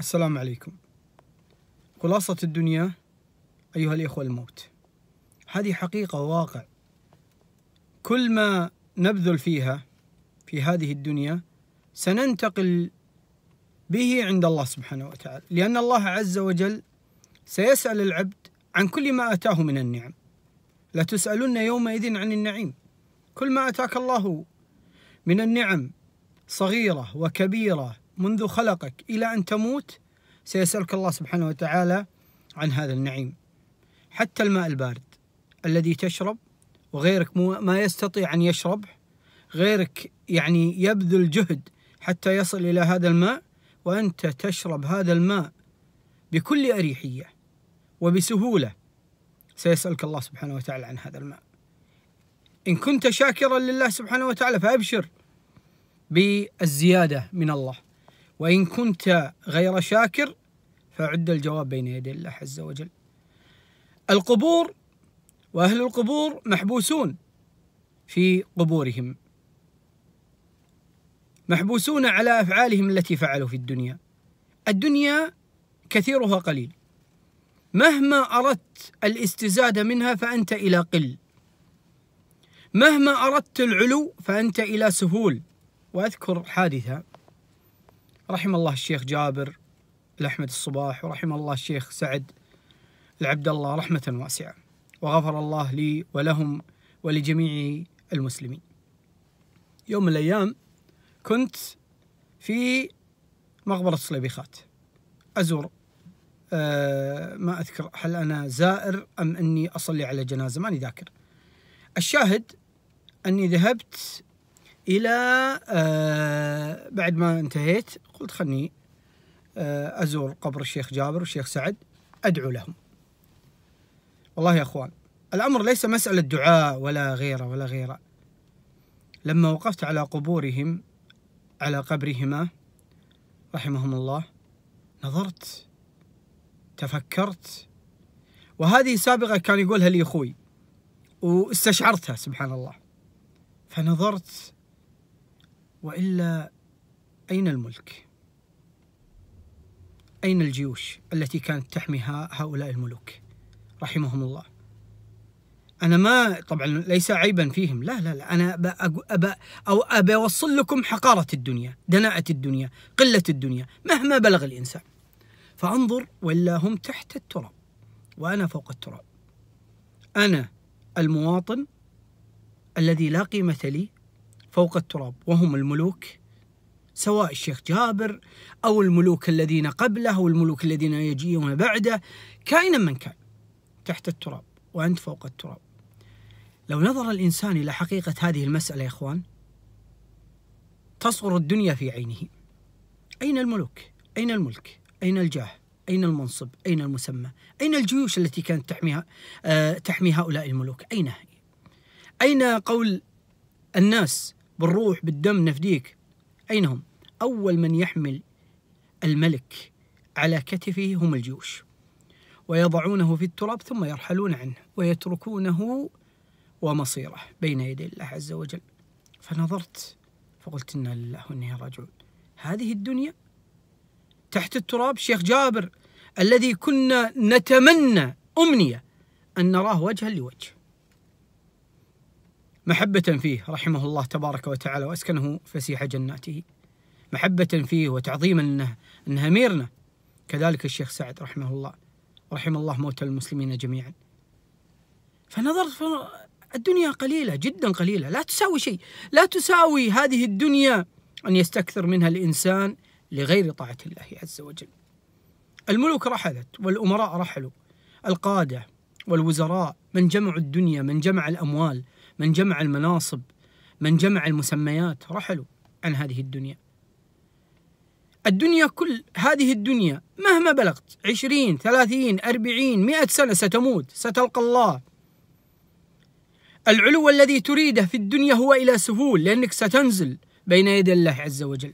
السلام عليكم خلاصة الدنيا أيها الإخوة الموت هذه حقيقة واقع كل ما نبذل فيها في هذه الدنيا سننتقل به عند الله سبحانه وتعالى لأن الله عز وجل سيسأل العبد عن كل ما أتاه من النعم لا تسألن يومئذ عن النعيم كل ما أتاك الله من النعم صغيرة وكبيرة منذ خلقك إلى أن تموت سيسألك الله سبحانه وتعالى عن هذا النعيم حتى الماء البارد الذي تشرب وغيرك ما يستطيع أن يشرب غيرك يعني يبذل جهد حتى يصل إلى هذا الماء وأنت تشرب هذا الماء بكل أريحية وبسهولة سيسألك الله سبحانه وتعالى عن هذا الماء إن كنت شاكرا لله سبحانه وتعالى فأبشر بالزيادة من الله وإن كنت غير شاكر فعد الجواب بين يدي الله عز وجل القبور وأهل القبور محبوسون في قبورهم محبوسون على أفعالهم التي فعلوا في الدنيا الدنيا كثيرها قليل مهما أردت الاستزادة منها فأنت إلى قل مهما أردت العلو فأنت إلى سهول وأذكر حادثة رحم الله الشيخ جابر الأحمد الصباح ورحم الله الشيخ سعد العبد الله رحمة واسعة وغفر الله لي ولهم ولجميع المسلمين يوم من الأيام كنت في مقبرة صليبيخات أزور أه ما أذكر هل أنا زائر أم أني أصلي على جنازة ماني ذاكر الشاهد أني ذهبت الى آه بعد ما انتهيت قلت خلني آه ازور قبر الشيخ جابر والشيخ سعد ادعو لهم والله يا اخوان الامر ليس مساله دعاء ولا غيره ولا غيره لما وقفت على قبورهم على قبرهما رحمهم الله نظرت تفكرت وهذه سابقة كان يقولها لي أخوي واستشعرتها سبحان الله فنظرت والا اين الملك اين الجيوش التي كانت تحمي هؤلاء الملوك رحمهم الله انا ما طبعا ليس عيبا فيهم لا لا لا انا أبا أبا او ابى اوصل لكم حقاره الدنيا دناءه الدنيا قله الدنيا مهما بلغ الانسان فانظر ولا هم تحت التراب وانا فوق التراب انا المواطن الذي لا قيمه لي فوق التراب وهم الملوك سواء الشيخ جابر أو الملوك الذين قبله أو الملوك الذين يجيون بعده كائنا من كان تحت التراب وأنت فوق التراب لو نظر الإنسان إلى حقيقة هذه المسألة يا إخوان تصغر الدنيا في عينه أين الملوك؟ أين الملك؟ أين الجاه؟ أين المنصب؟ أين المسمى؟ أين الجيوش التي كانت تحميها أه تحمي هؤلاء الملوك؟ أين أين قول الناس بالروح بالدم نفديك أين هم؟ أول من يحمل الملك على كتفه هم الجيوش ويضعونه في التراب ثم يرحلون عنه ويتركونه ومصيره بين يدي الله عز وجل فنظرت فقلت إنا لله وإني راجعون هذه الدنيا تحت التراب شيخ جابر الذي كنا نتمنى أمنية أن نراه وجها لوجه محبة فيه رحمه الله تبارك وتعالى وأسكنه فسيح جناته محبة فيه وتعظيما أنه, أنه أميرنا كذلك الشيخ سعد رحمه الله رحم الله موتى المسلمين جميعا فنظرت الدنيا قليلة جدا قليلة لا تساوي شيء لا تساوي هذه الدنيا أن يستكثر منها الإنسان لغير طاعة الله عز وجل الملوك رحلت والأمراء رحلوا القادة والوزراء من جمعوا الدنيا من جمع الأموال من جمع المناصب من جمع المسميات رحلوا عن هذه الدنيا الدنيا كل هذه الدنيا مهما بلغت عشرين ثلاثين أربعين مئة سنة ستموت ستلقى الله العلو الذي تريده في الدنيا هو إلى سهول لأنك ستنزل بين يدي الله عز وجل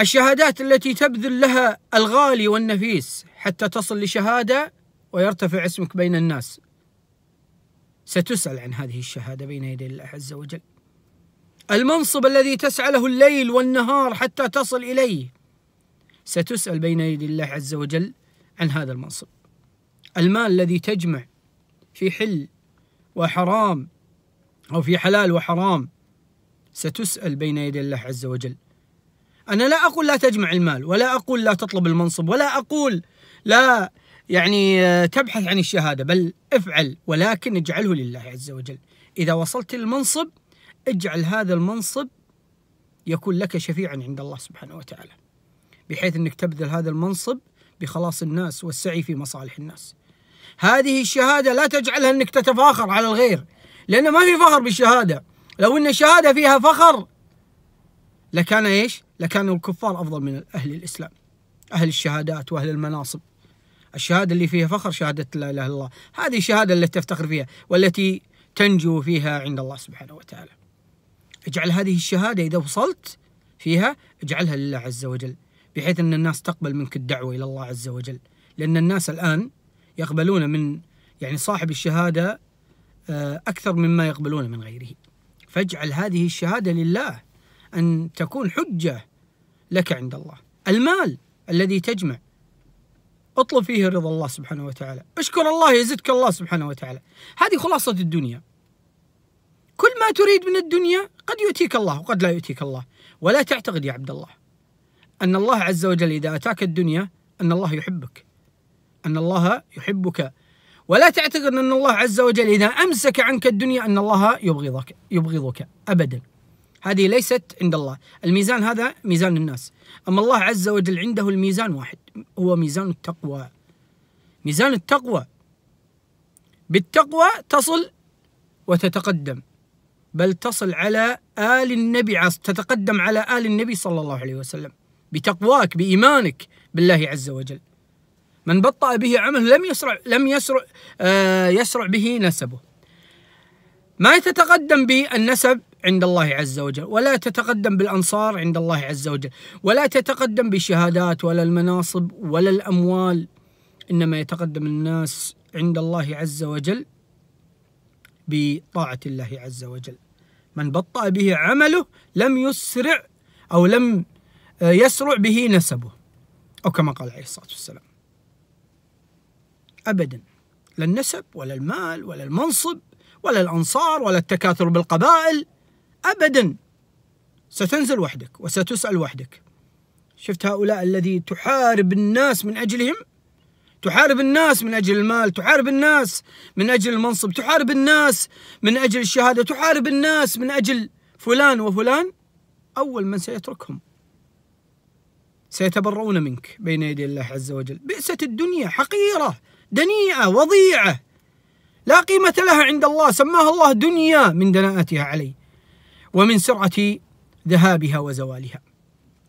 الشهادات التي تبذل لها الغالي والنفيس حتى تصل لشهادة ويرتفع اسمك بين الناس ستسأل عن هذه الشهادة بين يدي الله عز وجل المنصب الذي تسعى له الليل والنهار حتى تصل إليه ستسأل بين يدي الله عز وجل عن هذا المنصب المال الذي تجمع في حل وحرام أو في حلال وحرام ستسأل بين يدي الله عز وجل أنا لا أقول لا تجمع المال ولا أقول لا تطلب المنصب ولا أقول لا يعني آه، تبحث عن الشهادة بل افعل ولكن اجعله لله عز وجل إذا وصلت للمنصب اجعل هذا المنصب يكون لك شفيعا عند الله سبحانه وتعالى بحيث أنك تبذل هذا المنصب بخلاص الناس والسعي في مصالح الناس هذه الشهادة لا تجعلها أنك تتفاخر على الغير لأنه ما في فخر بالشهادة لو أن الشهادة فيها فخر لكان إيش؟ لكان الكفار أفضل من أهل الإسلام أهل الشهادات وأهل المناصب الشهادة اللي فيها فخر شهادة لا إله إلا الله هذه الشهادة التي تفتخر فيها والتي تنجو فيها عند الله سبحانه وتعالى اجعل هذه الشهادة إذا وصلت فيها اجعلها لله عز وجل بحيث أن الناس تقبل منك الدعوة إلى الله عز وجل لأن الناس الآن يقبلون من يعني صاحب الشهادة آه، أكثر مما يقبلون من غيره فاجعل هذه الشهادة لله أن تكون حجة لك عند الله المال الذي تجمع اطلب فيه رضا الله سبحانه وتعالى اشكر الله يزدك الله سبحانه وتعالى هذه خلاصة الدنيا كل ما تريد من الدنيا قد يؤتيك الله وقد لا يؤتيك الله ولا تعتقد يا عبد الله أن الله عز وجل إذا أتاك الدنيا أن الله يحبك أن الله يحبك ولا تعتقد أن الله عز وجل إذا أمسك عنك الدنيا أن الله يبغضك يبغضك أبداً هذه ليست عند الله الميزان هذا ميزان الناس أما الله عز وجل عنده الميزان واحد هو ميزان التقوى ميزان التقوى بالتقوى تصل وتتقدم بل تصل على آل النبي تتقدم على آل النبي صلى الله عليه وسلم بتقواك بإيمانك بالله عز وجل من بطأ به عمله لم يسرع لم يسرع آه يسرع به نسبه ما تتقدم بالنسب عند الله عز وجل ولا تتقدم بالأنصار عند الله عز وجل ولا تتقدم بالشهادات ولا المناصب ولا الأموال إنما يتقدم الناس عند الله عز وجل بطاعة الله عز وجل من بطأ به عمله لم يسرع أو لم آه، يسرع به نسبه أو كما قال عليه الصلاة والسلام أبدا لا النسب ولا المال ولا المنصب ولا الأنصار ولا التكاثر بالقبائل أبدا ستنزل وحدك وستسأل وحدك شفت هؤلاء الذي تحارب الناس من أجلهم تحارب الناس من أجل المال تحارب الناس من أجل المنصب تحارب الناس من أجل الشهادة تحارب الناس من أجل فلان وفلان أول من سيتركهم سيتبرؤون منك بين يدي الله عز وجل بئست الدنيا حقيرة دنيئة وضيعة لا قيمة لها عند الله سماها الله دنيا من دناءتها عليه ومن سرعة ذهابها وزوالها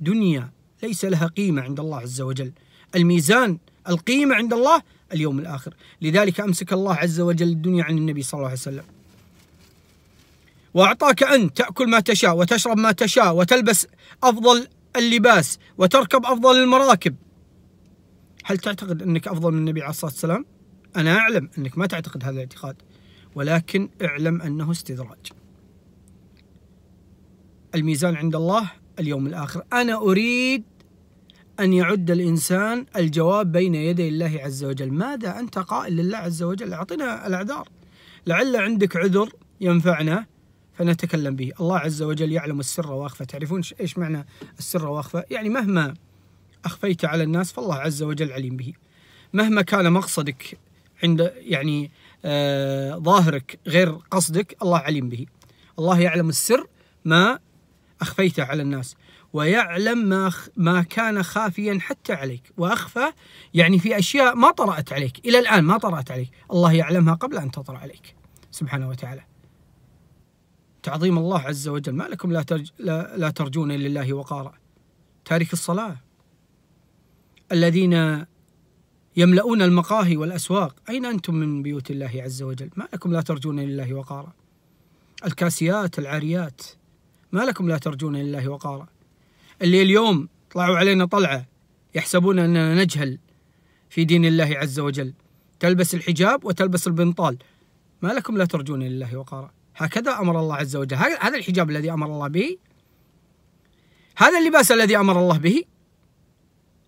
دنيا ليس لها قيمة عند الله عز وجل الميزان القيمة عند الله اليوم الآخر لذلك أمسك الله عز وجل الدنيا عن النبي صلى الله عليه وسلم وأعطاك أن تأكل ما تشاء وتشرب ما تشاء وتلبس أفضل اللباس وتركب أفضل المراكب هل تعتقد أنك أفضل من النبي عليه الصلاة والسلام؟ أنا أعلم أنك ما تعتقد هذا الاعتقاد ولكن اعلم أنه استدراج الميزان عند الله اليوم الآخر أنا أريد أن يعد الإنسان الجواب بين يدي الله عز وجل ماذا أنت قائل لله عز وجل أعطنا الأعذار لعل عندك عذر ينفعنا فنتكلم به الله عز وجل يعلم السر واخفى تعرفون ايش معنى السر واخفى يعني مهما اخفيت على الناس فالله عز وجل عليم به مهما كان مقصدك عند يعني آه ظاهرك غير قصدك الله عليم به الله يعلم السر ما أخفيته على الناس ويعلم ما, ما كان خافيا حتى عليك وأخفى يعني في أشياء ما طرأت عليك إلى الآن ما طرأت عليك الله يعلمها قبل أن تطرأ عليك سبحانه وتعالى تعظيم الله عز وجل ما لكم لا, ترج لا, لا ترجون لله وقارا تارك الصلاة الذين يملؤون المقاهي والأسواق أين أنتم من بيوت الله عز وجل ما لكم لا ترجون لله وقارا الكاسيات العاريات ما لكم لا ترجون لله وقارا اللي اليوم طلعوا علينا طلعة يحسبون أننا نجهل في دين الله عز وجل تلبس الحجاب وتلبس البنطال ما لكم لا ترجون لله وقارا هكذا أمر الله عز وجل هذا الحجاب الذي أمر الله به هذا اللباس الذي أمر الله به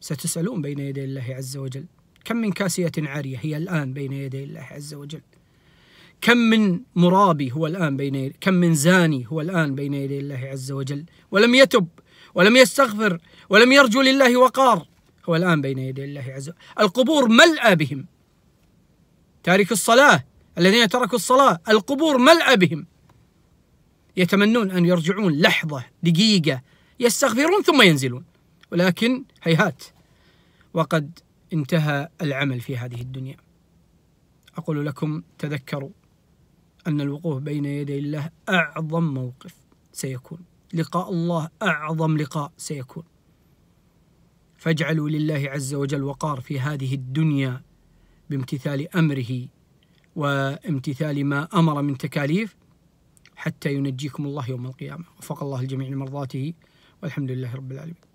ستسألون بين يدي الله عز وجل كم من كاسية عارية هي الآن بين يدي الله عز وجل كم من مرابي هو الآن بين كم من زاني هو الآن بين يدي الله عز وجل ولم يتب ولم يستغفر ولم يرجو لله وقار هو الآن بين يدي الله عز وجل القبور ملأى بهم تارك الصلاة الذين تركوا الصلاة القبور ملأى بهم يتمنون أن يرجعون لحظة دقيقة يستغفرون ثم ينزلون ولكن هيهات وقد انتهى العمل في هذه الدنيا أقول لكم تذكروا أن الوقوف بين يدي الله أعظم موقف سيكون لقاء الله أعظم لقاء سيكون فاجعلوا لله عز وجل وقار في هذه الدنيا بامتثال أمره وامتثال ما أمر من تكاليف حتى ينجيكم الله يوم القيامة وفق الله الجميع لمرضاته والحمد لله رب العالمين